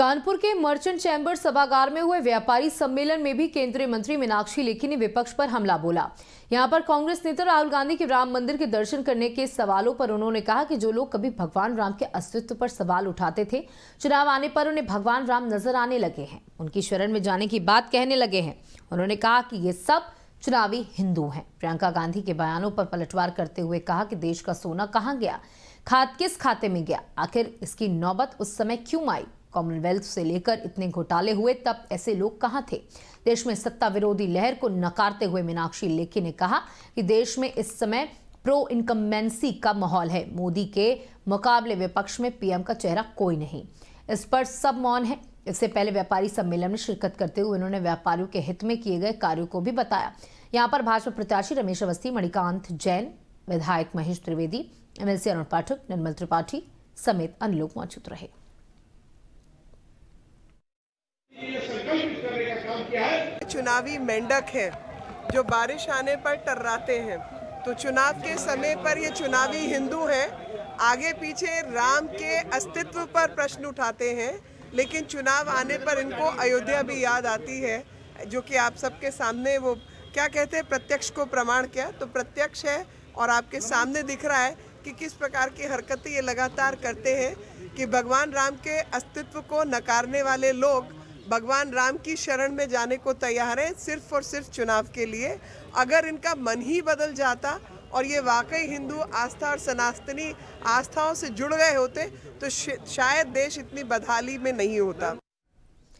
कानपुर के merchant chamber सभागार में हुए व्यापारी सम्मेलन में भी केंद्रीय मंत्री मीनाक्षी लेखी ने विपक्ष पर हमला बोला यहां पर कांग्रेस नेता राहुल गांधी के राम मंदिर के दर्शन करने के सवालों पर उन्होंने कहा कि जो लोग कभी भगवान राम के अस्तित्व पर सवाल उठाते थे चुनाव आने पर उन्हें भगवान राम नजर आने लगे हैं उनकी शरण में जाने की बात कहने लगे हैं उन्होंने कहा कि ये सब चुनावी हिंदू हैं प्रियंका गांधी के बयानों पर पलटवार करते हुए कहा कि देश का सोना कहाँ गया खाद किस खाते में गया आखिर इसकी नौबत उस समय क्यों आई कॉमनवेल्थ से लेकर इतने घोटाले हुए तब ऐसे लोग कहाँ थे देश में सत्ता विरोधी लहर को नकारते हुए मीनाक्षी लेखी ने कहा कि देश में इस समय प्रो इनकमेंसी का माहौल है मोदी के मुकाबले विपक्ष में पीएम का चेहरा कोई नहीं इस पर सब मौन है इससे पहले व्यापारी सम्मेलन में शिरकत करते हुए उन्होंने व्यापारियों के हित में किए गए कार्यों को भी बताया यहाँ पर भाजपा प्रत्याशी रमेश अवस्थी मणिकांत जैन विधायक महेश त्रिवेदी एमएलसी अरुण पाठक निर्मल त्रिपाठी समेत अन्य लोग मौजूद रहे चुनावी मेंढक हैं जो बारिश आने पर टर्राते हैं तो चुनाव के समय पर ये चुनावी हिंदू हैं आगे पीछे राम के अस्तित्व पर प्रश्न उठाते हैं लेकिन चुनाव आने पर इनको अयोध्या भी याद आती है जो कि आप सबके सामने वो क्या कहते हैं प्रत्यक्ष को प्रमाण क्या तो प्रत्यक्ष है और आपके सामने दिख रहा है कि किस प्रकार की हरकतें ये लगातार करते हैं कि भगवान राम के अस्तित्व को नकारने वाले लोग भगवान राम की शरण में जाने को तैयार हैं सिर्फ और सिर्फ चुनाव के लिए अगर इनका मन ही बदल जाता और ये वाकई हिंदू आस्था और सनातनी आस्थाओं से जुड़ गए होते तो शायद देश इतनी बदहाली में नहीं होता